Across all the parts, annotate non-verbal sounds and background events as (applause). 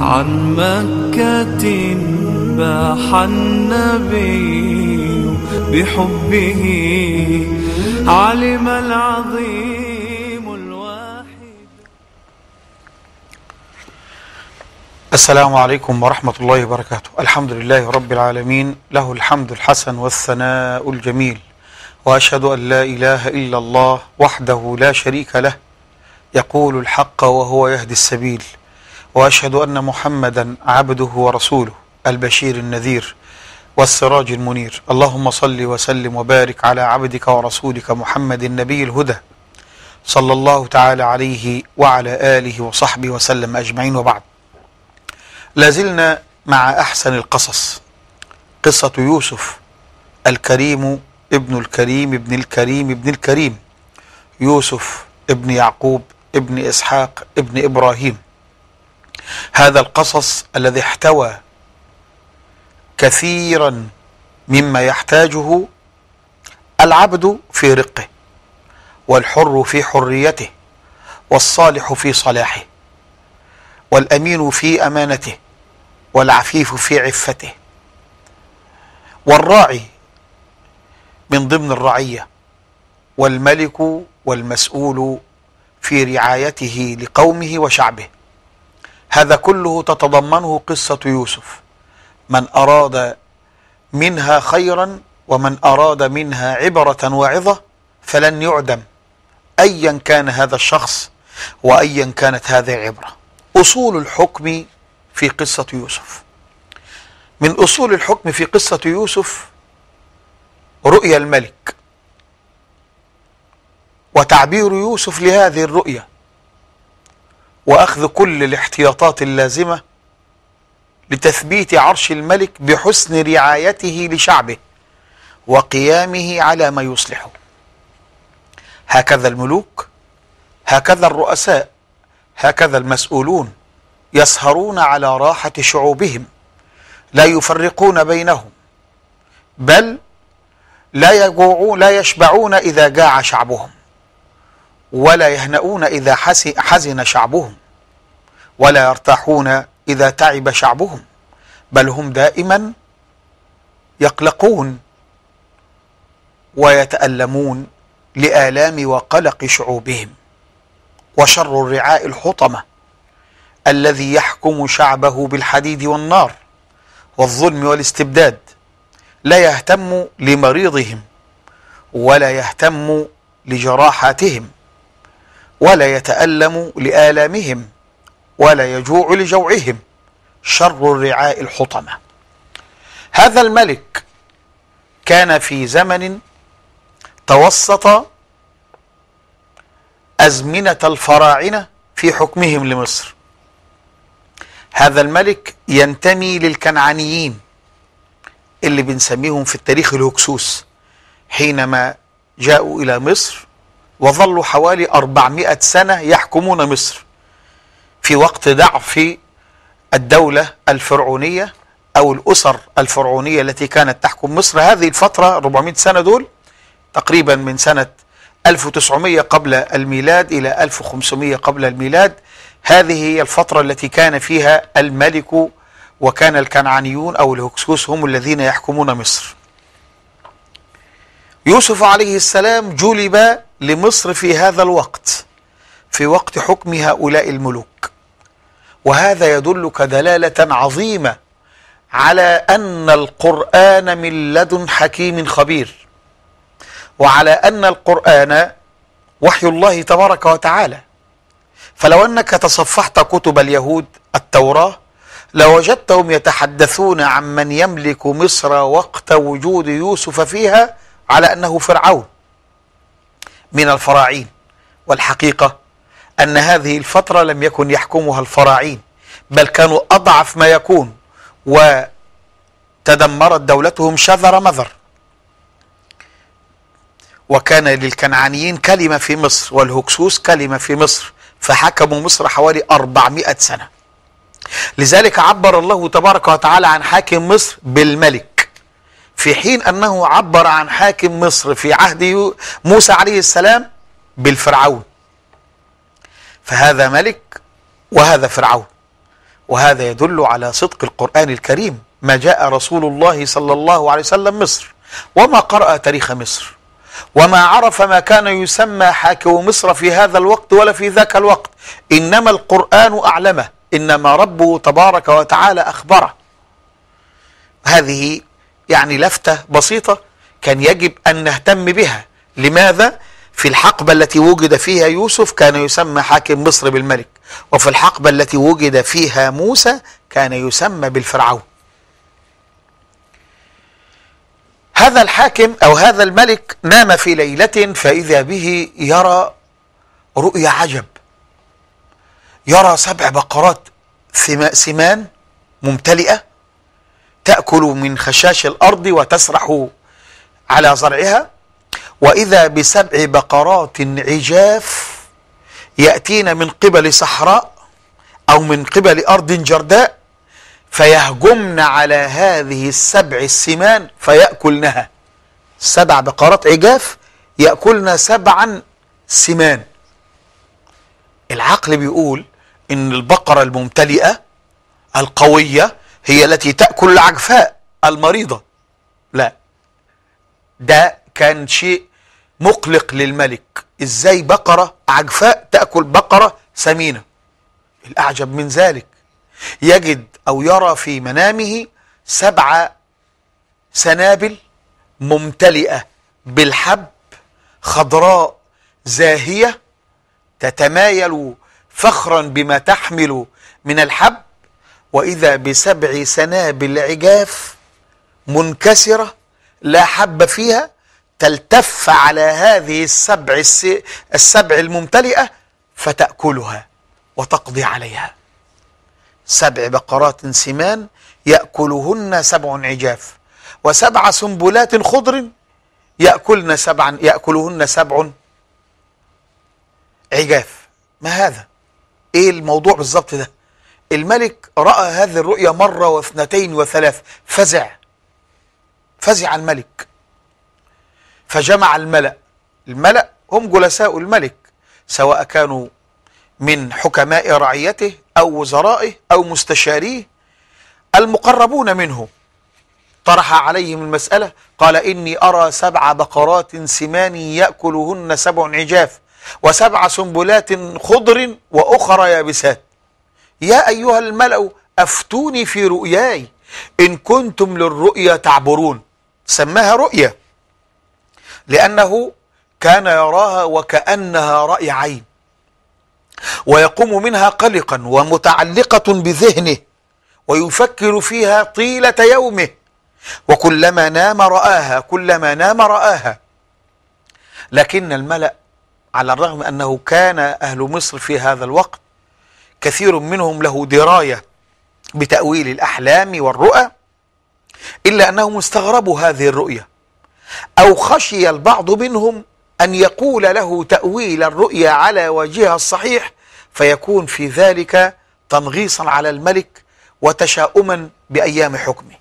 عن مكة باح النبي بحبه علم العظيم الواحد السلام عليكم ورحمة الله وبركاته الحمد لله رب العالمين له الحمد الحسن والثناء الجميل وأشهد أن لا إله إلا الله وحده لا شريك له يقول الحق وهو يهدي السبيل وأشهد أن محمدا عبده ورسوله البشير النذير والسراج المنير اللهم صل وسلم وبارك على عبدك ورسولك محمد النبي الهدى صلى الله تعالى عليه وعلى آله وصحبه وسلم أجمعين وبعد لازلنا مع أحسن القصص قصة يوسف الكريم ابن الكريم ابن الكريم ابن الكريم يوسف ابن يعقوب ابن إسحاق ابن إبراهيم هذا القصص الذي احتوى كثيرا مما يحتاجه العبد في رقه والحر في حريته والصالح في صلاحه والامين في امانته والعفيف في عفته والراعي من ضمن الرعيه والملك والمسؤول في رعايته لقومه وشعبه هذا كله تتضمنه قصة يوسف من أراد منها خيرا ومن أراد منها عبرة واعظة فلن يعدم أيا كان هذا الشخص وأيا كانت هذه العبرة أصول الحكم في قصة يوسف من أصول الحكم في قصة يوسف رؤيا الملك وتعبير يوسف لهذه الرؤية وأخذ كل الاحتياطات اللازمة لتثبيت عرش الملك بحسن رعايته لشعبه وقيامه على ما يصلحه هكذا الملوك هكذا الرؤساء هكذا المسؤولون يسهرون على راحة شعوبهم لا يفرقون بينهم بل لا يجوعون لا يشبعون إذا جاع شعبهم ولا يهنؤون إذا حزن شعبهم ولا يرتاحون إذا تعب شعبهم بل هم دائما يقلقون ويتألمون لآلام وقلق شعوبهم وشر الرعاء الحطمة الذي يحكم شعبه بالحديد والنار والظلم والاستبداد لا يهتم لمريضهم ولا يهتم لجراحاتهم ولا يتألم لآلامهم ولا يجوع لجوعهم شر الرعاء الحطمة هذا الملك كان في زمن توسط أزمنة الفراعنة في حكمهم لمصر هذا الملك ينتمي للكنعانيين اللي بنسميهم في التاريخ الهكسوس حينما جاءوا إلى مصر وظلوا حوالي 400 سنة يحكمون مصر في وقت ضعف الدولة الفرعونية أو الأسر الفرعونية التي كانت تحكم مصر هذه الفترة 400 سنة دول تقريبا من سنة 1900 قبل الميلاد إلى 1500 قبل الميلاد هذه هي الفترة التي كان فيها الملك وكان الكنعانيون أو الهكسوس هم الذين يحكمون مصر يوسف عليه السلام جلب لمصر في هذا الوقت في وقت حكم هؤلاء الملوك وهذا يدلك دلالة عظيمة على أن القرآن من لدن حكيم خبير وعلى أن القرآن وحي الله تبارك وتعالى فلو أنك تصفحت كتب اليهود التوراة لوجدتهم يتحدثون عن من يملك مصر وقت وجود يوسف فيها على أنه فرعون من الفراعين والحقيقة أن هذه الفترة لم يكن يحكمها الفراعين بل كانوا أضعف ما يكون وتدمرت دولتهم شذر مذر وكان للكنعانيين كلمة في مصر والهكسوس كلمة في مصر فحكموا مصر حوالي 400 سنة لذلك عبر الله تبارك وتعالى عن حاكم مصر بالملك في حين أنه عبر عن حاكم مصر في عهد موسى عليه السلام بالفرعون فهذا ملك وهذا فرعون وهذا يدل على صدق القرآن الكريم ما جاء رسول الله صلى الله عليه وسلم مصر وما قرأ تاريخ مصر وما عرف ما كان يسمى حاكم مصر في هذا الوقت ولا في ذاك الوقت إنما القرآن أعلمه إنما ربه تبارك وتعالى أخبره هذه يعني لفتة بسيطة كان يجب أن نهتم بها لماذا؟ في الحقبة التي وجد فيها يوسف كان يسمى حاكم مصر بالملك وفي الحقبة التي وجد فيها موسى كان يسمى بالفرعون هذا الحاكم أو هذا الملك نام في ليلة فإذا به يرى رؤيا عجب يرى سبع بقرات سمان ممتلئة تأكل من خشاش الأرض وتسرح على زرعها وإذا بسبع بقرات عجاف يأتين من قبل صحراء أو من قبل أرض جرداء فيهجمن على هذه السبع السمان فيأكلنها سبع بقرات عجاف يأكلن سبعا سمان العقل بيقول إن البقرة الممتلئة القوية هي التي تأكل العجفاء المريضة لا ده كان شيء مقلق للملك ازاي بقرة عجفاء تأكل بقرة سمينة الأعجب من ذلك يجد أو يرى في منامه سبع سنابل ممتلئة بالحب خضراء زاهية تتمايل فخرا بما تحمل من الحب وإذا بسبع سنابل عجاف منكسرة لا حب فيها تلتف على هذه السبع السبع الممتلئة فتأكلها وتقضي عليها سبع بقرات سمان يأكلهن سبع عجاف وسبع سنبلات خضر يأكلن سبعا يأكلهن سبع عجاف ما هذا ايه الموضوع بالظبط ده الملك رأى هذه الرؤية مرة واثنتين وثلاث فزع فزع الملك فجمع الملأ الملأ هم جلساء الملك سواء كانوا من حكماء رعيته أو وزرائه أو مستشاريه المقربون منه طرح عليهم المسألة قال إني أرى سبع بقرات سمان يأكلهن سبع عجاف وسبع سنبلات خضر وأخرى يابسات يا أيها الملأ أفتوني في رؤياي إن كنتم للرؤيا تعبرون سماها رؤيا لأنه كان يراها وكأنها رأي عين ويقوم منها قلقا ومتعلقة بذهنه ويفكر فيها طيلة يومه وكلما نام رآها كلما نام رآها لكن الملأ على الرغم أنه كان أهل مصر في هذا الوقت كثير منهم له دراية بتأويل الأحلام والرؤى إلا أنهم استغربوا هذه الرؤية أو خشي البعض منهم أن يقول له تأويل الرؤيا على وجهها الصحيح فيكون في ذلك تنغيصا على الملك وتشاؤما بأيام حكمه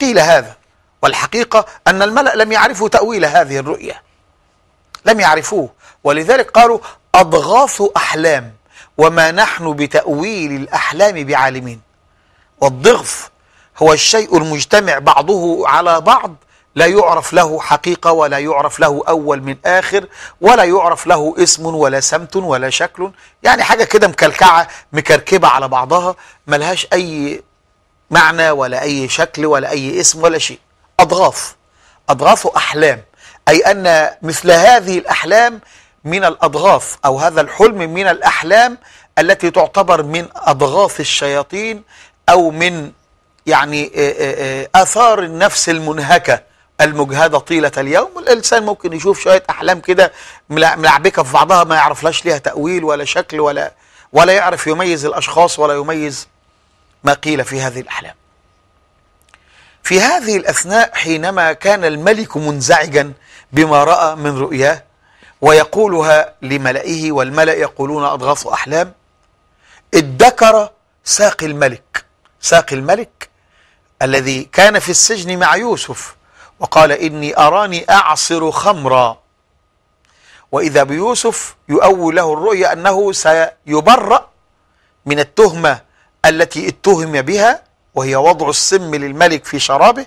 قيل هذا والحقيقة أن الملأ لم يعرفوا تأويل هذه الرؤيا لم يعرفوه ولذلك قالوا أضغاث أحلام وما نحن بتأويل الأحلام بعالمين والضغف هو الشيء المجتمع بعضه على بعض لا يعرف له حقيقة ولا يعرف له أول من آخر ولا يعرف له اسم ولا سمت ولا شكل يعني حاجة كده مكلكعة مكركبة على بعضها ملهاش أي معنى ولا أي شكل ولا أي اسم ولا شيء أضغاف أضغاف أحلام أي أن مثل هذه الأحلام من الأضغاف أو هذا الحلم من الأحلام التي تعتبر من أضغاث الشياطين أو من يعني آثار النفس المنهكة المجهدة طيلة اليوم الإنسان ممكن يشوف شوية أحلام كده ملعبكة في بعضها ما يعرفلاش ليها تأويل ولا شكل ولا ولا يعرف يميز الأشخاص ولا يميز ما قيل في هذه الأحلام في هذه الأثناء حينما كان الملك منزعجا بما رأى من رؤياه ويقولها لملئه والملأ يقولون أضغاث أحلام ادكر ساقي الملك ساقي الملك الذي كان في السجن مع يوسف وقال إني أراني أعصر خمرا وإذا بيوسف يؤول له الرؤيا أنه سيبرأ من التهمة التي اتهم بها وهي وضع السم للملك في شرابه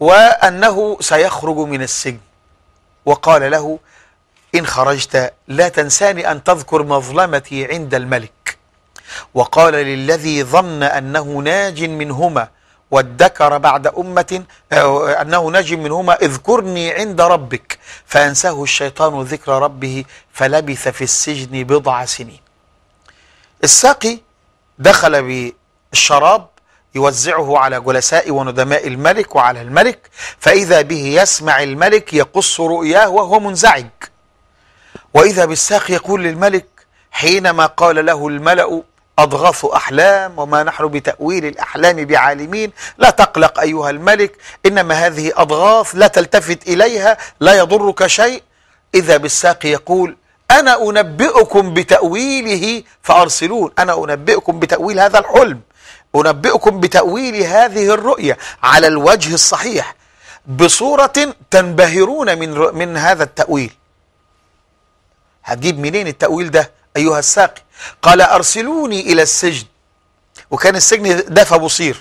وأنه سيخرج من السجن وقال له إن خرجت لا تنساني أن تذكر مظلمتي عند الملك وقال للذي ظن أنه ناج منهما وادكر بعد أمة آه، أنه نجم منهما اذكرني عند ربك فأنساه الشيطان ذكر ربه فلبث في السجن بضع سنين الساقي دخل بالشراب يوزعه على جلساء وندماء الملك وعلى الملك فإذا به يسمع الملك يقص رؤياه وهو منزعج وإذا بالساقي يقول للملك حينما قال له الملأ أضغاث أحلام وما نحن بتأويل الأحلام بعالمين لا تقلق أيها الملك إنما هذه أضغاث لا تلتفت إليها لا يضرك شيء إذا بالساق يقول أنا أنبئكم بتأويله فأرسلون أنا أنبئكم بتأويل هذا الحلم أنبئكم بتأويل هذه الرؤية على الوجه الصحيح بصورة تنبهرون من, من هذا التأويل هتجيب منين التأويل ده أيها الساقي قال أرسلوني إلى السجن وكان السجن ده بصير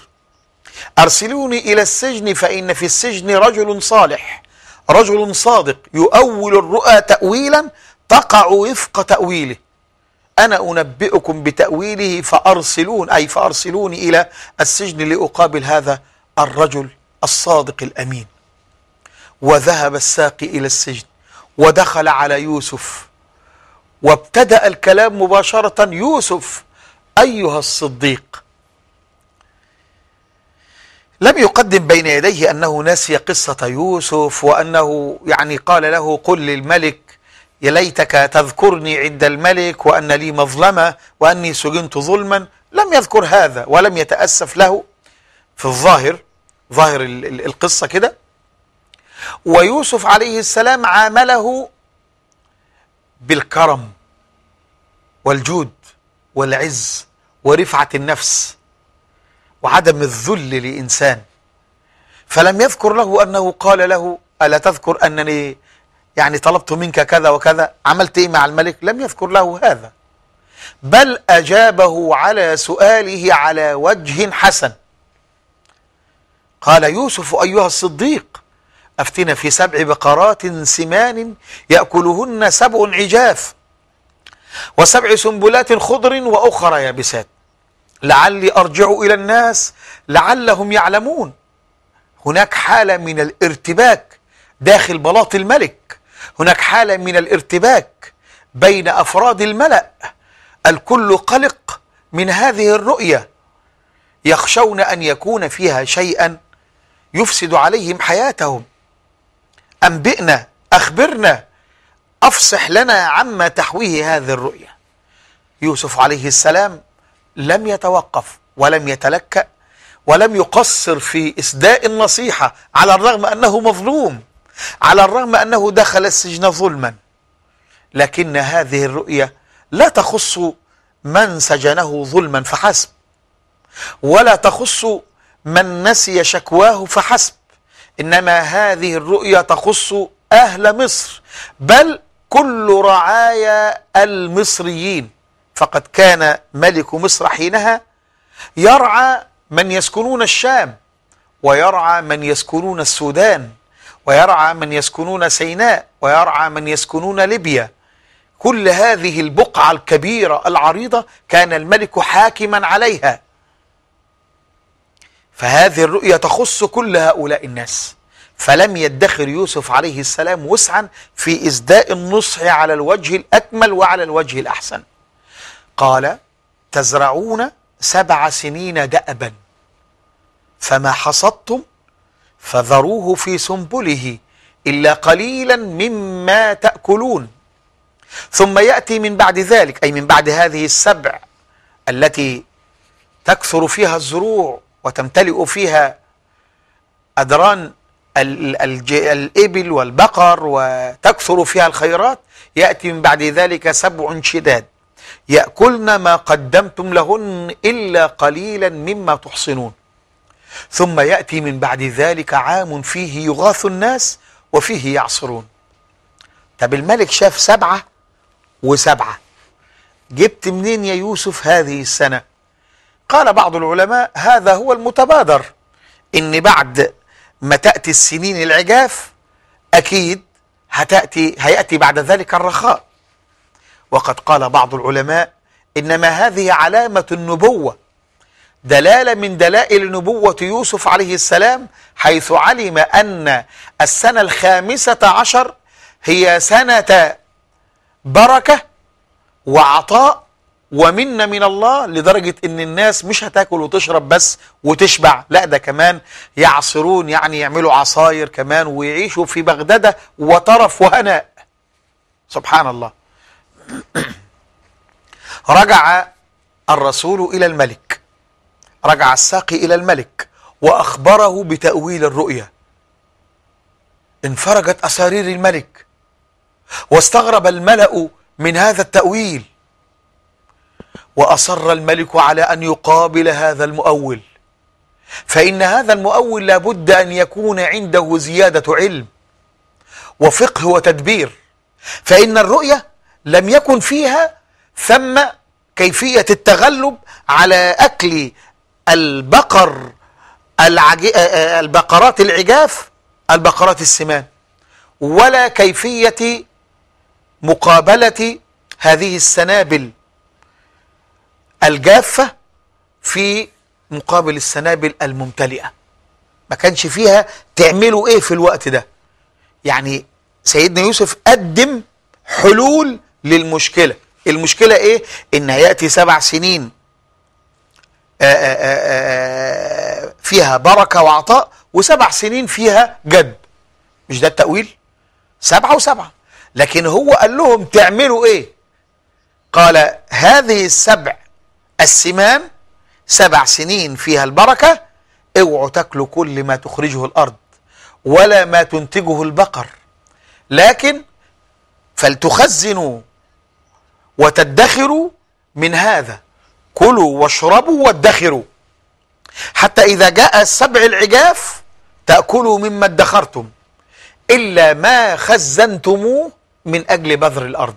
أرسلوني إلى السجن فإن في السجن رجل صالح رجل صادق يؤول الرؤى تأويلا تقع وفق تأويله أنا أنبئكم بتأويله فأرسلون أي فأرسلوني إلى السجن لأقابل هذا الرجل الصادق الأمين وذهب الساقي إلى السجن ودخل على يوسف وابتدأ الكلام مباشرة يوسف أيها الصديق لم يقدم بين يديه أنه نسي قصة يوسف وأنه يعني قال له قل للملك يا ليتك تذكرني عند الملك وأن لي مظلمة وأني سجنت ظلما لم يذكر هذا ولم يتأسف له في الظاهر ظاهر القصة كده ويوسف عليه السلام عامله بالكرم والجود والعز ورفعة النفس وعدم الذل لإنسان فلم يذكر له أنه قال له ألا تذكر أنني يعني طلبت منك كذا وكذا عملت إيه مع الملك لم يذكر له هذا بل أجابه على سؤاله على وجه حسن قال يوسف أيها الصديق أفتنا في سبع بقرات سمان يأكلهن سبع عجاف وسبع سنبلات خضر وأخرى يابسات لعلي أرجع إلى الناس لعلهم يعلمون هناك حالة من الارتباك داخل بلاط الملك هناك حالة من الارتباك بين أفراد الملأ الكل قلق من هذه الرؤية يخشون أن يكون فيها شيئا يفسد عليهم حياتهم أنبئنا أخبرنا أفصح لنا عما تحويه هذه الرؤية يوسف عليه السلام لم يتوقف ولم يتلكأ ولم يقصر في إسداء النصيحة على الرغم أنه مظلوم على الرغم أنه دخل السجن ظلما لكن هذه الرؤية لا تخص من سجنه ظلما فحسب ولا تخص من نسي شكواه فحسب إنما هذه الرؤية تخص أهل مصر بل كل رعايا المصريين فقد كان ملك مصر حينها يرعى من يسكنون الشام ويرعى من يسكنون السودان ويرعى من يسكنون سيناء ويرعى من يسكنون ليبيا كل هذه البقعة الكبيرة العريضة كان الملك حاكما عليها فهذه الرؤيا تخص كل هؤلاء الناس فلم يدخر يوسف عليه السلام وسعا في إسداء النصح على الوجه الأكمل وعلى الوجه الأحسن قال تزرعون سبع سنين دأبا فما حصدتم فذروه في سنبله إلا قليلا مما تأكلون ثم يأتي من بعد ذلك أي من بعد هذه السبع التي تكثر فيها الزروع وتمتلئ فيها أدران الإبل والبقر وتكثر فيها الخيرات يأتي من بعد ذلك سبع شداد يأكلن ما قدمتم لهن إلا قليلا مما تحصنون ثم يأتي من بعد ذلك عام فيه يغاث الناس وفيه يعصرون طب الملك شاف سبعة وسبعة جبت منين يا يوسف هذه السنة قال بعض العلماء هذا هو المتبادر ان بعد ما تأتي السنين العجاف اكيد هتأتي هيأتي بعد ذلك الرخاء وقد قال بعض العلماء انما هذه علامة النبوة دلالة من دلائل نبوة يوسف عليه السلام حيث علم أن السنة الخامسة عشر هي سنة بركة وعطاء ومنا من الله لدرجة ان الناس مش هتاكل وتشرب بس وتشبع لا ده كمان يعصرون يعني يعملوا عصاير كمان ويعيشوا في بغدادة وطرف وهناء سبحان الله (clears throat) رجع الرسول إلى الملك رجع الساقي إلى الملك وأخبره بتأويل الرؤيا انفرجت أسارير الملك واستغرب الملأ من هذا التأويل وأصر الملك على أن يقابل هذا المؤول فإن هذا المؤول لابد أن يكون عنده زيادة علم وفقه وتدبير فإن الرؤية لم يكن فيها ثم كيفية التغلب على أكل البقر العج... البقرات العجاف البقرات السمان ولا كيفية مقابلة هذه السنابل الجافة في مقابل السنابل الممتلئة ما كانش فيها تعملوا ايه في الوقت ده يعني سيدنا يوسف قدم حلول للمشكلة المشكلة ايه ان هيأتي سبع سنين آآ آه، آآ آه، آه، فيها بركة وعطاء وسبع سنين فيها جد مش ده التأويل سبعة وسبعة لكن هو قال لهم تعملوا ايه قال هذه السبع السمام سبع سنين فيها البركة اوعوا تاكلوا كل ما تخرجه الأرض ولا ما تنتجه البقر لكن فلتخزنوا وتدخروا من هذا كلوا واشربوا وادخروا حتى إذا جاء السبع العجاف تأكلوا مما ادخرتم إلا ما خزنتموه من أجل بذر الأرض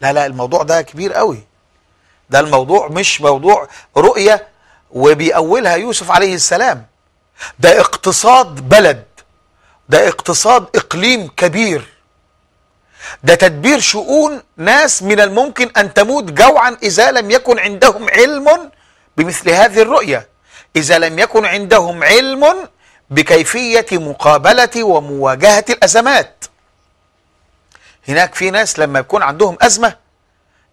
لا لا الموضوع ده كبير قوي ده الموضوع مش موضوع رؤية وبيأولها يوسف عليه السلام ده اقتصاد بلد ده اقتصاد إقليم كبير ده تدبير شؤون ناس من الممكن أن تموت جوعا إذا لم يكن عندهم علم بمثل هذه الرؤية إذا لم يكن عندهم علم بكيفية مقابلة ومواجهة الأزمات هناك في ناس لما يكون عندهم أزمة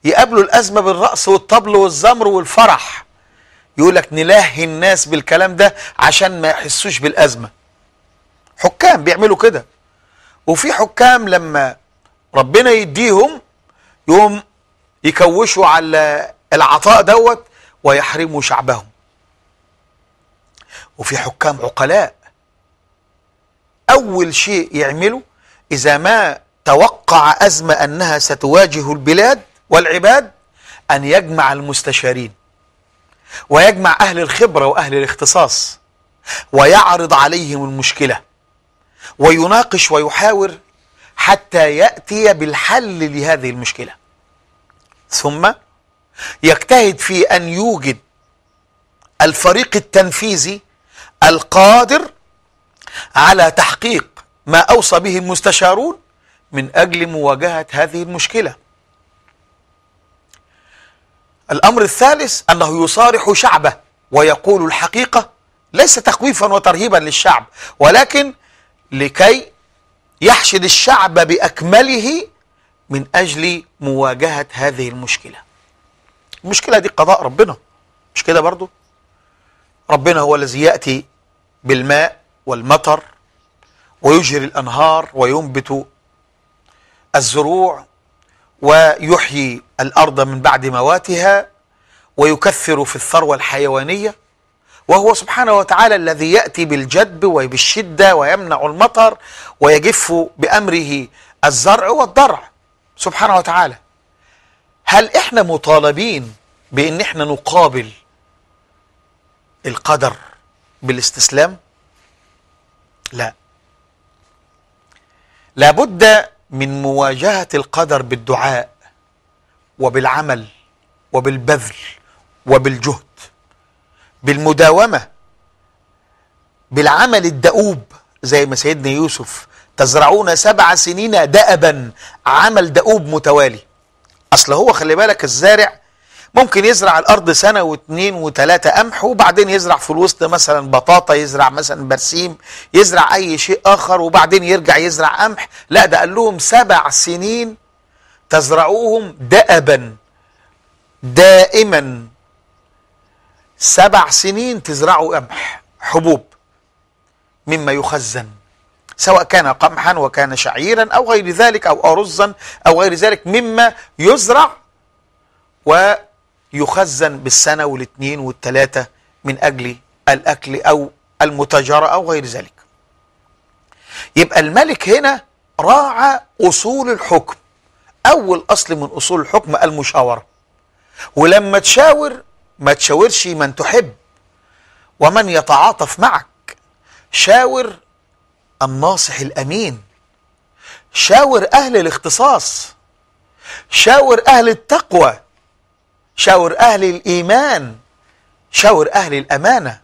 يقابلوا الأزمة بالرقص والطبل والزمر والفرح يقول لك نلهي الناس بالكلام ده عشان ما يحسوش بالأزمة حكام بيعملوا كده وفي حكام لما ربنا يديهم يوم يكوشوا على العطاء دوت ويحرموا شعبهم وفي حكام عقلاء أول شيء يعمله إذا ما توقع أزمة أنها ستواجه البلاد والعباد أن يجمع المستشارين ويجمع أهل الخبرة وأهل الاختصاص ويعرض عليهم المشكلة ويناقش ويحاور حتى يأتي بالحل لهذه المشكلة ثم يجتهد في أن يوجد الفريق التنفيذي القادر على تحقيق ما أوصى به المستشارون من أجل مواجهة هذه المشكلة الأمر الثالث أنه يصارح شعبه ويقول الحقيقة ليس تخويفا وترهيبا للشعب ولكن لكي يحشد الشعب بأكمله من أجل مواجهة هذه المشكلة المشكلة دي قضاء ربنا مش كده برضو ربنا هو الذي يأتي بالماء والمطر ويجري الأنهار وينبت الزروع ويحيي الأرض من بعد مواتها ويكثر في الثروة الحيوانية وهو سبحانه وتعالى الذي يأتي بالجدب وبالشدة ويمنع المطر ويجف بأمره الزرع والضرع سبحانه وتعالى هل احنا مطالبين بان احنا نقابل القدر بالاستسلام لا لابد من مواجهة القدر بالدعاء وبالعمل وبالبذل وبالجهد بالمداومة بالعمل الدؤوب زي ما سيدنا يوسف تزرعون سبع سنين دأبا عمل دؤوب متوالي أصل هو خلي بالك الزارع ممكن يزرع الارض سنه واثنين وثلاثه قمح وبعدين يزرع في الوسط مثلا بطاطا يزرع مثلا برسيم يزرع اي شيء اخر وبعدين يرجع يزرع قمح لا ده قال لهم سبع سنين تزرعوهم دأبا دائما سبع سنين تزرعوا قمح حبوب مما يخزن سواء كان قمحا وكان شعيرا أو غير ذلك أو أرزا أو غير ذلك مما يزرع و يخزن بالسنة والاثنين والثلاثة من أجل الأكل أو المتاجرة أو غير ذلك يبقى الملك هنا راعى أصول الحكم أول أصل من أصول الحكم المشاورة ولما تشاور ما تشاورش من تحب ومن يتعاطف معك شاور الناصح الأمين شاور أهل الاختصاص شاور أهل التقوى شاور أهل الإيمان شاور أهل الأمانة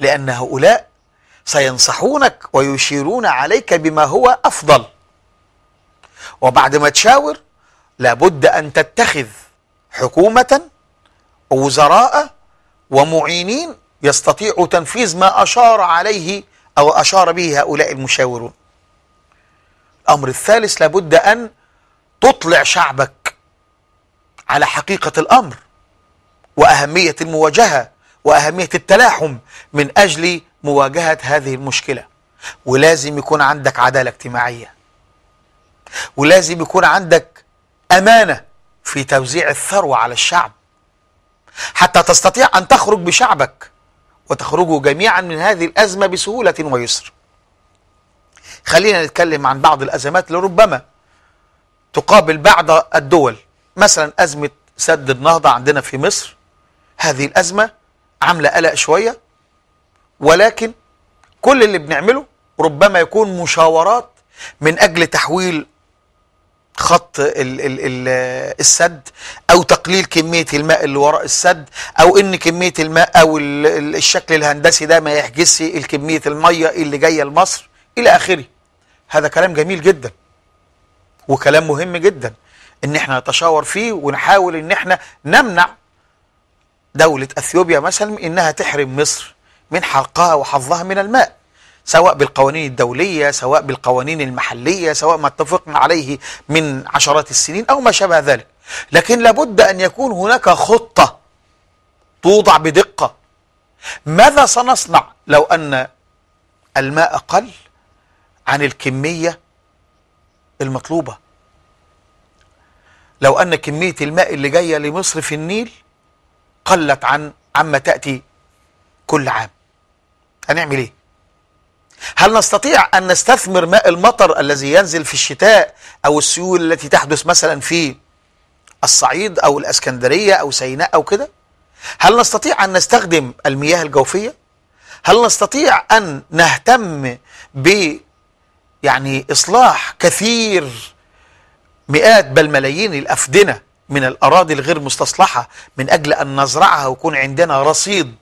لأن هؤلاء سينصحونك ويشيرون عليك بما هو أفضل وبعد ما تشاور لابد أن تتخذ حكومة ووزراء ومعينين يستطيع تنفيذ ما أشار عليه أو أشار به هؤلاء المشاورون الأمر الثالث لابد أن تطلع شعبك على حقيقة الأمر وأهمية المواجهة وأهمية التلاحم من أجل مواجهة هذه المشكلة ولازم يكون عندك عدالة اجتماعية ولازم يكون عندك أمانة في توزيع الثروة على الشعب حتى تستطيع أن تخرج بشعبك وتخرجوا جميعا من هذه الأزمة بسهولة ويسر خلينا نتكلم عن بعض الأزمات لربما تقابل بعض الدول مثلا أزمة سد النهضة عندنا في مصر هذه الأزمة عاملة قلق شوية ولكن كل اللي بنعمله ربما يكون مشاورات من أجل تحويل خط الـ الـ الـ السد او تقليل كميه الماء اللي وراء السد او ان كميه الماء او الشكل الهندسي ده ما يحجزش الكميه الميه اللي جايه لمصر الى اخره هذا كلام جميل جدا وكلام مهم جدا ان احنا نتشاور فيه ونحاول ان احنا نمنع دولة اثيوبيا مثلا انها تحرم مصر من حقها وحظها من الماء سواء بالقوانين الدولية سواء بالقوانين المحلية سواء ما اتفقنا عليه من عشرات السنين او ما شابه ذلك لكن لابد ان يكون هناك خطة توضع بدقة ماذا سنصنع لو ان الماء قل عن الكمية المطلوبة لو أن كمية الماء اللي جاية لمصر في النيل قلت عن عما تأتي كل عام هنعمل ايه هل نستطيع أن نستثمر ماء المطر الذي ينزل في الشتاء أو السيول التي تحدث مثلا في الصعيد أو الأسكندرية أو سيناء أو كده هل نستطيع أن نستخدم المياه الجوفية هل نستطيع أن نهتم ب يعني إصلاح كثير مئات بل ملايين الأفدنة من الأراضي الغير مستصلحة من أجل أن نزرعها ويكون عندنا رصيد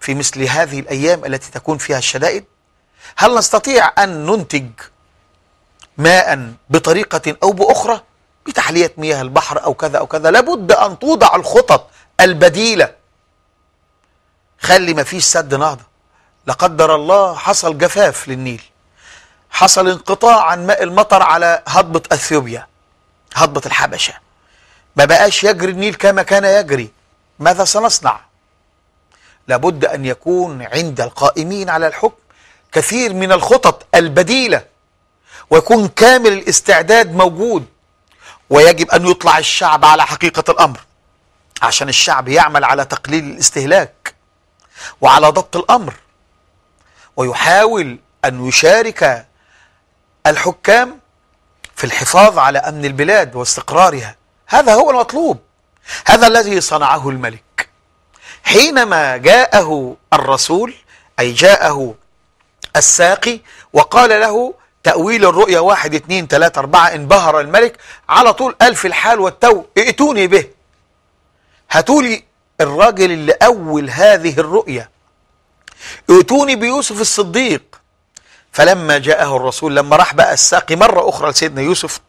في مثل هذه الأيام التي تكون فيها الشدائد هل نستطيع أن ننتج ماء بطريقة أو بأخرى بتحلية مياه البحر أو كذا أو كذا لابد أن توضع الخطط البديلة خلي ما فيش سد نهضة لا قدر الله حصل جفاف للنيل حصل انقطاع عن ماء المطر على هضبة أثيوبيا هضبة الحبشة ما بقاش يجري النيل كما كان يجري ماذا سنصنع لابد أن يكون عند القائمين على الحكم كثير من الخطط البديلة ويكون كامل الاستعداد موجود ويجب أن يطلع الشعب على حقيقة الأمر عشان الشعب يعمل على تقليل الاستهلاك وعلى ضبط الأمر ويحاول أن يشارك الحكام في الحفاظ على أمن البلاد واستقرارها هذا هو المطلوب هذا الذي صنعه الملك حينما جاءه الرسول أي جاءه الساقي وقال له تأويل الرؤية واحد اثنين ثلاثة أربعة انبهر الملك على طول قال في الحال والتو ائتوني به هاتولي الراجل اللي أول هذه الرؤية ائتوني بيوسف الصديق فلما جاءه الرسول لما راح بقى الساقي مرة أخرى لسيدنا يوسف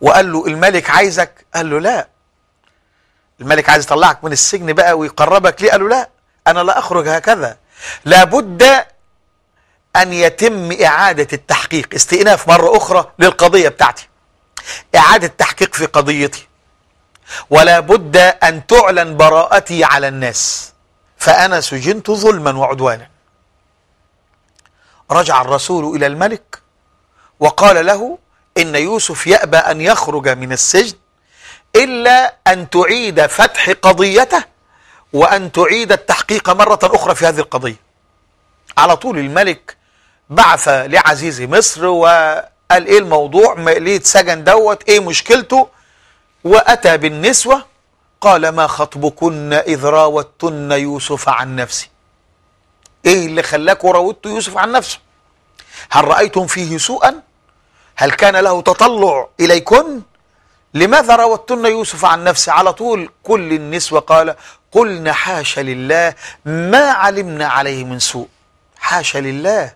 وقال له الملك عايزك قال له لا الملك عايز يطلعك من السجن بقى ويقربك ليه قال له لا أنا لا أخرج هكذا لابد أن يتم إعادة التحقيق استئناف مرة أخرى للقضية بتاعتي إعادة تحقيق في قضيتي ولا بد أن تعلن براءتي على الناس فأنا سجنت ظلما وعدوانا رجع الرسول إلى الملك وقال له إن يوسف يأبى أن يخرج من السجن إلا أن تعيد فتح قضيته وأن تعيد التحقيق مرة أخرى في هذه القضية على طول الملك بعث لعزيز مصر وقال إيه الموضوع مقلية سجن دوت إيه مشكلته وأتى بالنسوة قال ما خطبكن إذ راوتن يوسف عن نفسي ايه اللي خلاكم راودتوا يوسف عن نفسه هل رأيتم فيه سوءا هل كان له تطلع إليكن لماذا راودتن يوسف عن نفسه على طول كل النسوة قال قلنا حاشا لله ما علمنا عليه من سوء حاشا لله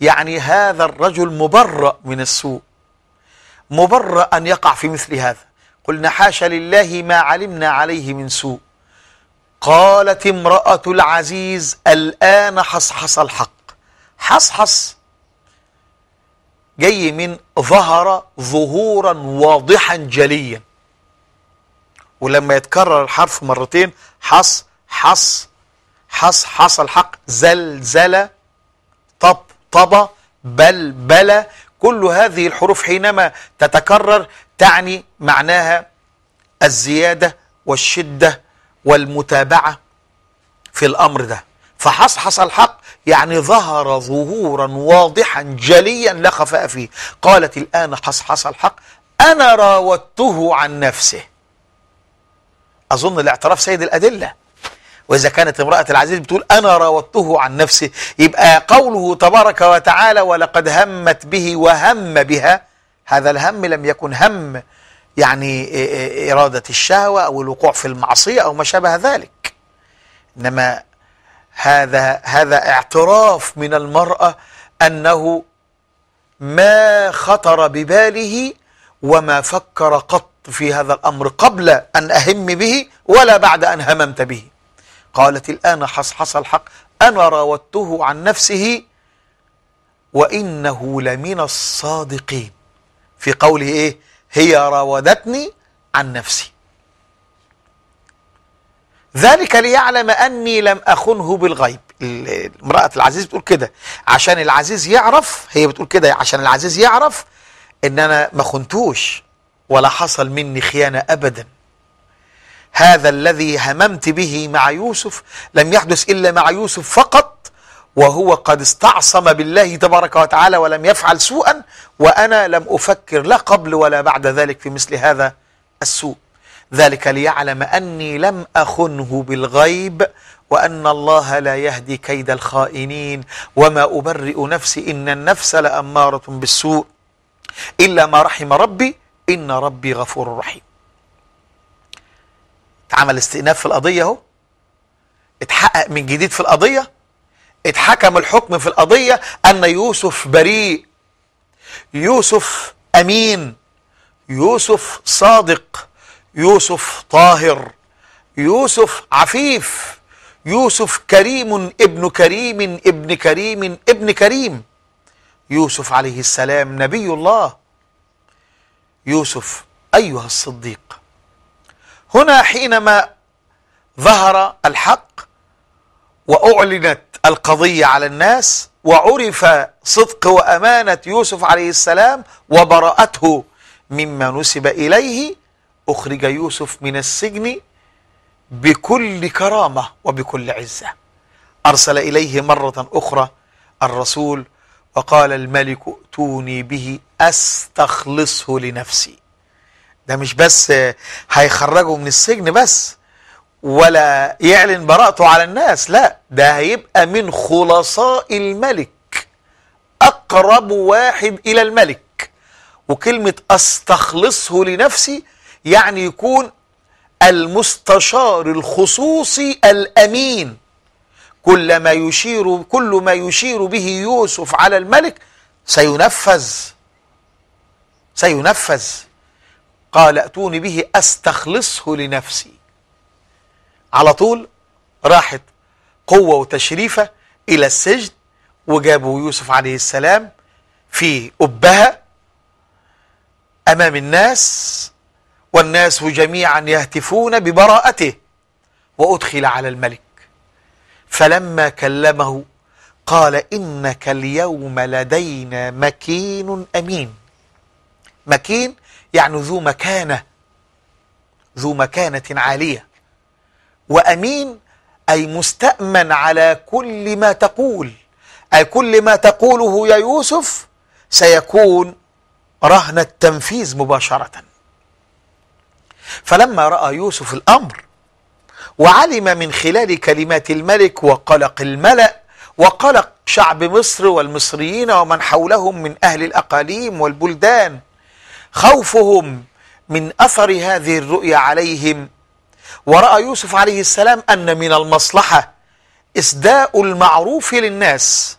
يعني هذا الرجل مبرأ من السوء مبرأ أن يقع في مثل هذا قلنا حاشا لله ما علمنا عليه من سوء قالت امرأة العزيز الآن حصحص الحق حصحص جاي من ظهر ظهورا واضحا جليا ولما يتكرر الحرف مرتين حص حص حص حص الحق زلزل طب طب بل بل كل هذه الحروف حينما تتكرر تعني معناها الزيادة والشدة والمتابعة في الأمر ده فحصحص الحق يعني ظهر ظهورا واضحا جليا لا خفاء فيه قالت الآن حصحص الحق أنا راودته عن نفسه أظن الاعتراف سيد الأدلة وإذا كانت امرأة العزيز بتقول أنا راودته عن نفسه يبقى قوله تبارك وتعالى ولقد همت به وهم بها هذا الهم لم يكن هم يعني إرادة الشهوة أو الوقوع في المعصية أو ما شابه ذلك إنما هذا هذا اعتراف من المرأة أنه ما خطر بباله وما فكر قط في هذا الأمر قبل أن أهم به ولا بعد أن هممت به قالت الآن حصحص الحق أنا راودته عن نفسه وإنه لمن الصادقين في قوله إيه هي راودتني عن نفسي ذلك ليعلم أني لم أخنه بالغيب امرأة العزيز بتقول كده عشان العزيز يعرف هي بتقول كده عشان العزيز يعرف ان انا ما خنتوش ولا حصل مني خيانة ابدا هذا الذي هممت به مع يوسف لم يحدث الا مع يوسف فقط وهو قد استعصم بالله تبارك وتعالى ولم يفعل سوءا وأنا لم أفكر لا قبل ولا بعد ذلك في مثل هذا السوء ذلك ليعلم أني لم أخنه بالغيب وأن الله لا يهدي كيد الخائنين وما أبرئ نفسي إن النفس لأمارة بالسوء إلا ما رحم ربي إن ربي غفور رحيم اتعمل استئناف في القضية اهو اتحقق من جديد في القضية اتحكم الحكم في القضية أن يوسف بريء يوسف أمين يوسف صادق يوسف طاهر يوسف عفيف يوسف كريم ابن كريم ابن كريم ابن كريم يوسف عليه السلام نبي الله يوسف أيها الصديق هنا حينما ظهر الحق وأعلنت القضية على الناس وعرف صدق وأمانة يوسف عليه السلام وبراءته مما نسب إليه أخرج يوسف من السجن بكل كرامة وبكل عزة أرسل إليه مرة أخرى الرسول وقال الملك ائتوني به أستخلصه لنفسي ده مش بس هيخرجه من السجن بس ولا يعلن براءته على الناس لا ده هيبقى من خلصاء الملك أقرب واحد إلى الملك وكلمة أستخلصه لنفسي يعني يكون المستشار الخصوصي الأمين كل ما يشير كل ما يشير به يوسف على الملك سينفذ سينفذ قال ائتوني به أستخلصه لنفسي على طول راحت قوة وتشريفة إلى السجن وجابوا يوسف عليه السلام في أبها أمام الناس والناس جميعا يهتفون ببراءته وأدخل على الملك فلما كلمه قال إنك اليوم لدينا مكين أمين مكين يعني ذو مكانة ذو مكانة عالية وأمين أي مستأمن على كل ما تقول أي كل ما تقوله يا يوسف سيكون رهن التنفيذ مباشرة فلما رأى يوسف الأمر وعلم من خلال كلمات الملك وقلق الملأ وقلق شعب مصر والمصريين ومن حولهم من أهل الأقاليم والبلدان خوفهم من أثر هذه الرؤيا عليهم ورأى يوسف عليه السلام أن من المصلحة إسداء المعروف للناس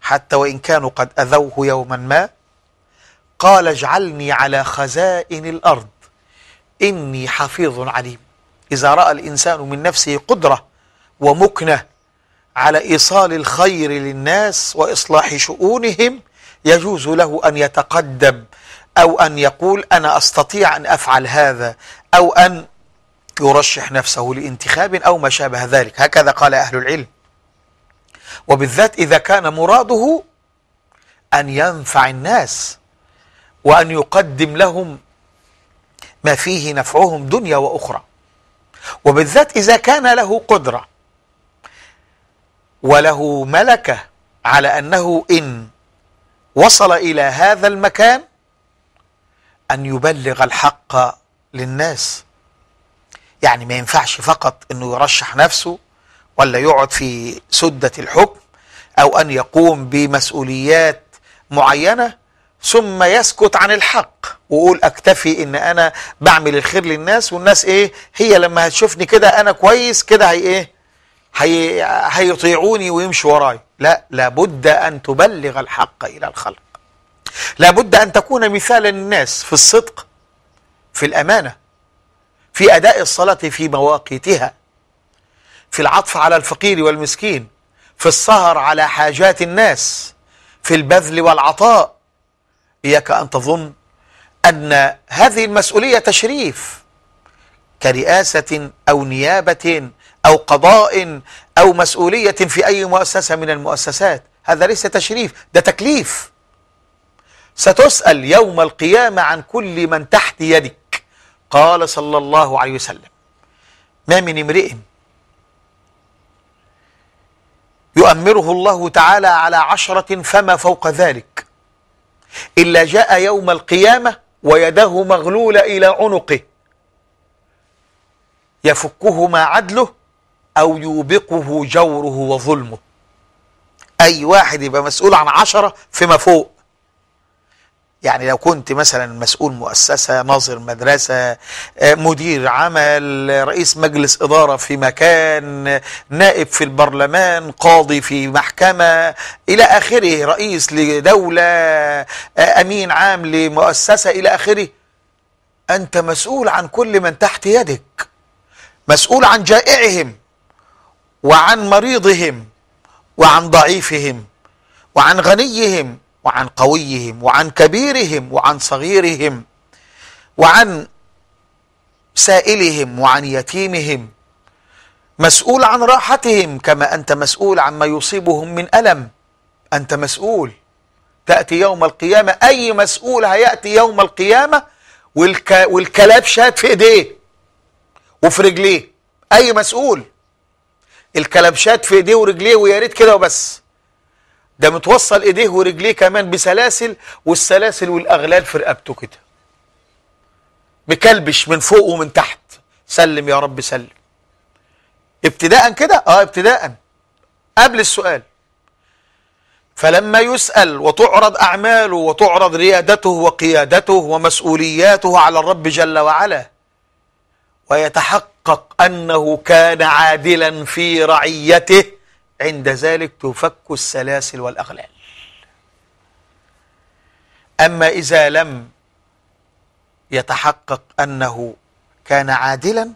حتى وإن كانوا قد أذوه يوما ما قال اجعلني على خزائن الأرض إني حفيظ عليم إذا رأى الإنسان من نفسه قدرة ومكنة على إيصال الخير للناس وإصلاح شؤونهم يجوز له أن يتقدم أو أن يقول أنا أستطيع أن أفعل هذا أو أن يرشح نفسه لانتخاب أو ما شابه ذلك هكذا قال أهل العلم وبالذات إذا كان مراده أن ينفع الناس وأن يقدم لهم ما فيه نفعهم دنيا وأخرى وبالذات إذا كان له قدرة وله ملكة على أنه إن وصل إلى هذا المكان أن يبلغ الحق للناس يعني ما ينفعش فقط انه يرشح نفسه ولا يقعد في سدة الحكم او ان يقوم بمسؤوليات معينة ثم يسكت عن الحق ويقول اكتفي ان انا بعمل الخير للناس والناس ايه هي لما هتشوفني كده انا كويس كده هي ايه هي هيطيعوني ويمشوا وراي لا لابد ان تبلغ الحق الى الخلق لابد ان تكون مثالا للناس في الصدق في الامانه في أداء الصلاة في مواقيتها في العطف على الفقير والمسكين في السهر على حاجات الناس في البذل والعطاء إياك أن تظن أن هذه المسؤولية تشريف كرئاسة أو نيابة أو قضاء أو مسؤولية في أي مؤسسة من المؤسسات هذا ليس تشريف ده تكليف ستسأل يوم القيامة عن كل من تحت يدك قال صلى الله عليه وسلم ما من امرئ يؤمره الله تعالى على عشرة فما فوق ذلك إلا جاء يوم القيامة ويداه مغلولة إلى عنقه يفكهما عدله أو يوبقه جوره وظلمه أي واحد يبقى مسؤول عن عشرة فيما فوق يعني لو كنت مثلا مسؤول مؤسسة ناظر مدرسة آه، مدير عمل رئيس مجلس إدارة في مكان نائب في البرلمان قاضي في محكمة إلى آخره رئيس لدولة آه، أمين عام لمؤسسة إلى آخره أنت مسؤول عن كل من تحت يدك مسؤول عن جائعهم وعن مريضهم وعن ضعيفهم وعن غنيهم وعن قويهم وعن كبيرهم وعن صغيرهم وعن سائلهم وعن يتيمهم مسؤول عن راحتهم كما أنت مسؤول عما يصيبهم من ألم أنت مسؤول تأتي يوم القيامة أي مسؤول هيأتي يوم القيامة والك... والكلاب شات في إيديه وفي رجليه أي مسؤول الكلبشات في ايديه ورجليه ويا ريت كده وبس ده متوصل ايديه ورجليه كمان بسلاسل والسلاسل والاغلال في رقبته كده مكلبش من فوق ومن تحت سلم يا رب سلم ابتداء كده اه ابتداء قبل السؤال فلما يسأل وتعرض أعماله وتعرض ريادته وقيادته ومسؤولياته على الرب جل وعلا ويتحقق أنه كان عادلا في رعيته عند ذلك تفك السلاسل والأغلال أما إذا لم يتحقق أنه كان عادلا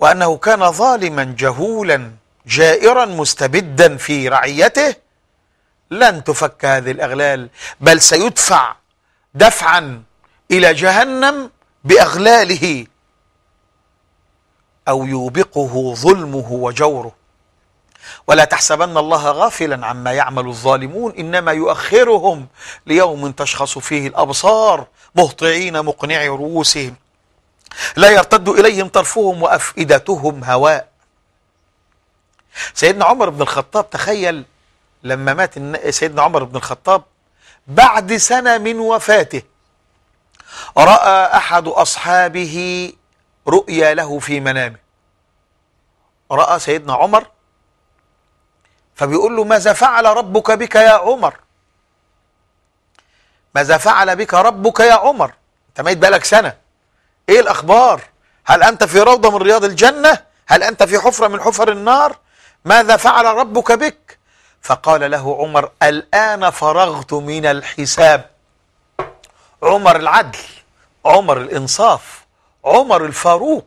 وأنه كان ظالما جهولا جائرا مستبدا في رعيته لن تفك هذه الأغلال بل سيدفع دفعا إلى جهنم بأغلاله أو يوبقه ظلمه وجوره ولا تحسبن الله غافلا عما يعمل الظالمون إنما يؤخرهم ليوم تشخص فيه الأبصار مهطعين مقنعي رؤوسهم لا يرتد إليهم طرفهم وأفئدتهم هواء سيدنا عمر بن الخطاب تخيل لما مات سيدنا عمر بن الخطاب بعد سنة من وفاته رأى أحد أصحابه رؤيا له في منامه رأى سيدنا عمر فبيقول له ماذا فعل ربك بك يا عمر ماذا فعل بك ربك يا عمر انت ميت بالك سنة ايه الاخبار هل انت في روضة من رياض الجنة هل انت في حفرة من حفر النار ماذا فعل ربك بك فقال له عمر الآن فرغت من الحساب عمر العدل عمر الإنصاف عمر الفاروق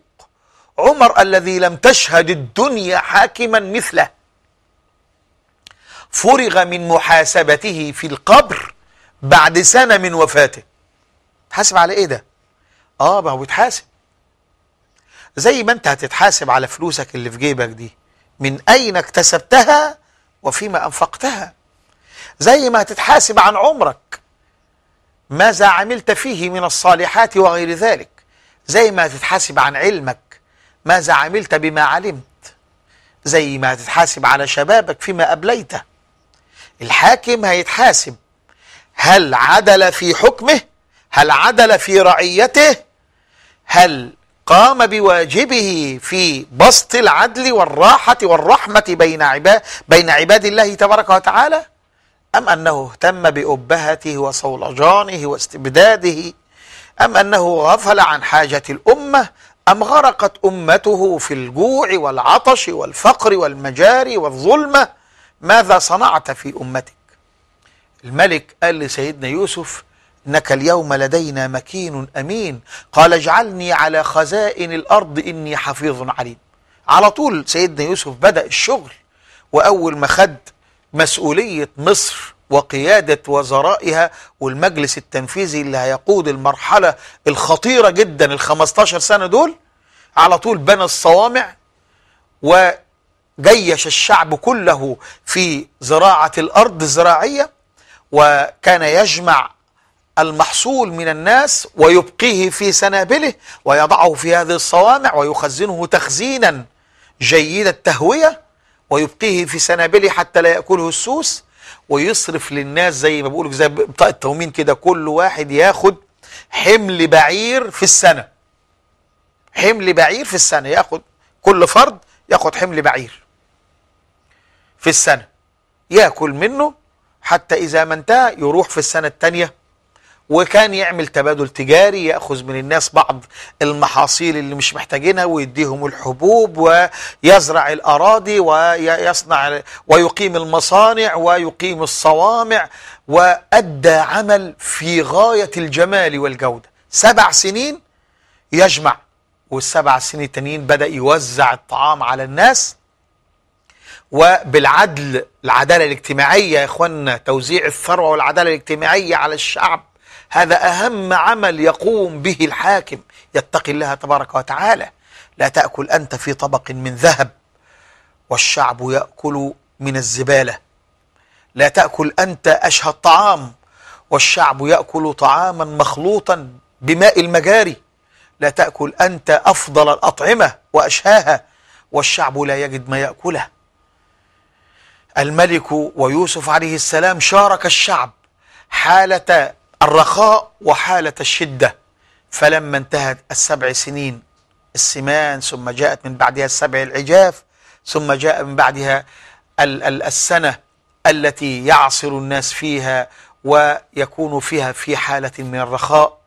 عمر الذي لم تشهد الدنيا حاكما مثله فرغ من محاسبته في القبر بعد سنة من وفاته تحاسب على ايه ده اه ما هو بيتحاسب زي ما انت هتتحاسب على فلوسك اللي في جيبك دي من اين اكتسبتها وفيما انفقتها زي ما هتتحاسب عن عمرك ماذا عملت فيه من الصالحات وغير ذلك زي ما هتتحاسب عن علمك ماذا عملت بما علمت زي ما هتتحاسب على شبابك فيما أبليته الحاكم هيتحاسب هل عدل في حكمه هل عدل في رعيته هل قام بواجبه في بسط العدل والراحة والرحمة بين عباد بين عباد الله تبارك وتعالى أم أنه اهتم بأبهته وصولجانه واستبداده أم أنه غفل عن حاجة الأمة أم غرقت أمته في الجوع والعطش والفقر والمجاري والظلمة ماذا صنعت في أمتك الملك قال لسيدنا يوسف إنك اليوم لدينا مكين أمين قال اجعلني على خزائن الأرض إني حفيظ عليم على طول سيدنا يوسف بدأ الشغل وأول ما خد مسؤولية مصر وقيادة وزرائها والمجلس التنفيذي اللي هيقود المرحلة الخطيرة جدا ال 15 سنة دول على طول بنى الصوامع وجيش الشعب كله في زراعة الأرض الزراعية وكان يجمع المحصول من الناس ويبقيه في سنابله ويضعه في هذه الصوامع ويخزنه تخزينا جيد التهوية ويبقيه في سنابله حتى لا يأكله السوس ويصرف للناس زي ما بقولك زي بطاقه تومين كده كل واحد ياخد حمل بعير في السنه حمل بعير في السنه ياخد كل فرد ياخد حمل بعير في السنه ياكل منه حتى اذا ما انتهى يروح في السنه الثانيه وكان يعمل تبادل تجاري يأخذ من الناس بعض المحاصيل اللي مش محتاجينها ويديهم الحبوب ويزرع الأراضي ويصنع ويقيم المصانع ويقيم الصوامع وأدى عمل في غاية الجمال والجودة سبع سنين يجمع والسبع سنين التانيين بدأ يوزع الطعام على الناس وبالعدل العدالة الاجتماعية يا إخوانا توزيع الثروة والعدالة الاجتماعية على الشعب هذا أهم عمل يقوم به الحاكم يتقي الله تبارك وتعالى لا تأكل أنت في طبق من ذهب والشعب يأكل من الزبالة لا تأكل أنت أشهى الطعام والشعب يأكل طعاما مخلوطا بماء المجاري لا تأكل أنت أفضل الأطعمة وأشهاها والشعب لا يجد ما يأكله الملك ويوسف عليه السلام شارك الشعب حالة الرخاء وحالة الشدة فلما انتهت السبع سنين السمان ثم جاءت من بعدها السبع العجاف ثم جاء من بعدها ال ال السنة التي يعصر الناس فيها ويكون فيها في حالة من الرخاء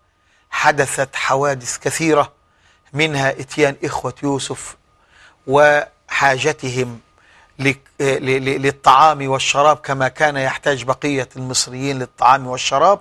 حدثت حوادث كثيرة منها اتيان إخوة يوسف وحاجتهم للطعام والشراب كما كان يحتاج بقية المصريين للطعام والشراب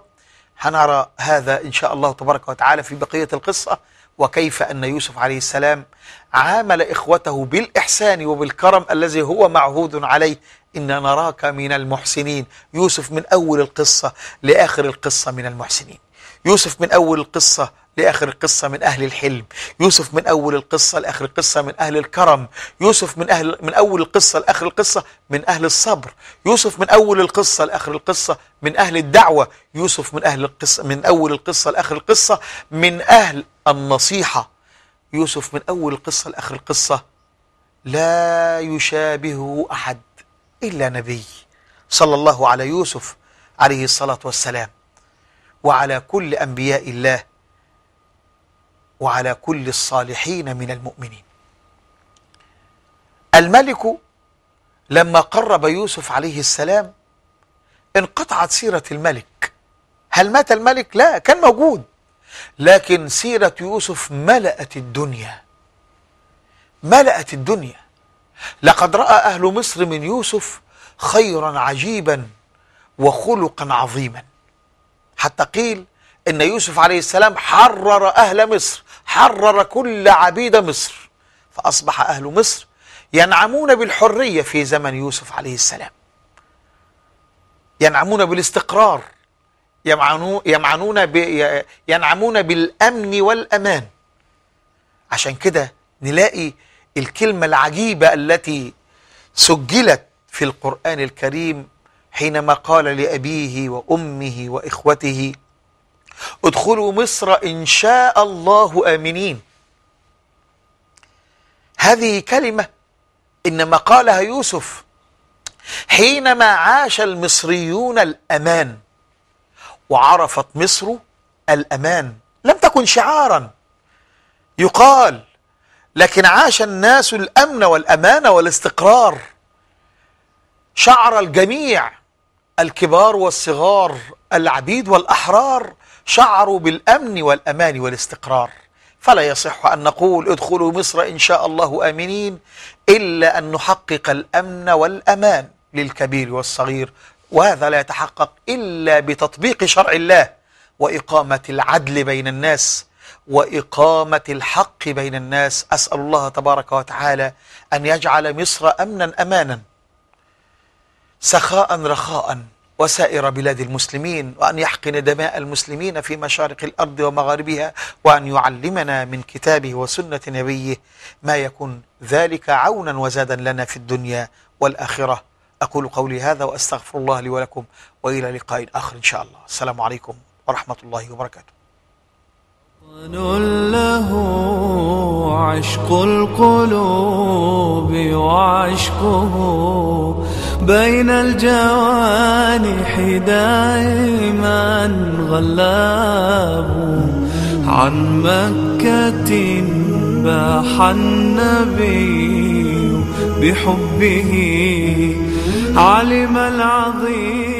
هنرى هذا إن شاء الله تبارك وتعالى في بقية القصة وكيف أن يوسف عليه السلام عامل إخوته بالإحسان وبالكرم الذي هو معهود عليه إن نراك من المحسنين يوسف من أول القصة لآخر القصة من المحسنين يوسف من أول القصة لآخر القصة من أهل الحلم يوسف من أول القصة لآخر القصة من أهل الكرم يوسف من أهل من أول القصة لآخر القصة من أهل الصبر يوسف من أول القصة لآخر القصة من أهل الدعوة يوسف من أهل القصة من أول القصة لآخر القصة من أهل النصيحة يوسف من أول القصة لآخر القصة لا يشابهه أحد إلا نبي صلى الله على يوسف عليه الصلاة والسلام وعلى كل أنبياء الله وعلى كل الصالحين من المؤمنين الملك لما قرب يوسف عليه السلام انقطعت سيرة الملك هل مات الملك؟ لا كان موجود لكن سيرة يوسف ملأت الدنيا ملأت الدنيا لقد رأى أهل مصر من يوسف خيرا عجيبا وخلقا عظيما حتى قيل إن يوسف عليه السلام حرر أهل مصر حرر كل عبيد مصر فأصبح أهل مصر ينعمون بالحرية في زمن يوسف عليه السلام ينعمون بالاستقرار يمعنون ينعمون بالأمن والأمان عشان كده نلاقي الكلمة العجيبة التي سجلت في القرآن الكريم حينما قال لأبيه وأمه وإخوته ادخلوا مصر إن شاء الله آمنين هذه كلمة إنما قالها يوسف حينما عاش المصريون الأمان وعرفت مصر الأمان لم تكن شعارا يقال لكن عاش الناس الأمن والأمان والاستقرار شعر الجميع الكبار والصغار العبيد والأحرار شعروا بالأمن والأمان والاستقرار فلا يصح أن نقول ادخلوا مصر إن شاء الله آمنين إلا أن نحقق الأمن والأمان للكبير والصغير وهذا لا يتحقق إلا بتطبيق شرع الله وإقامة العدل بين الناس وإقامة الحق بين الناس أسأل الله تبارك وتعالى أن يجعل مصر أمنا أمانا سخاء رخاء وسائر بلاد المسلمين وأن يحقن دماء المسلمين في مشارق الأرض ومغاربها وأن يعلمنا من كتابه وسنة نبيه ما يكون ذلك عونا وزادا لنا في الدنيا والآخرة أقول قولي هذا وأستغفر الله لي ولكم وإلى لقاء آخر إن شاء الله السلام عليكم ورحمة الله وبركاته له عشق القلوب وعشقه بين الجوانح دائما غلاب عن مكة باح النبي بحبه علم العظيم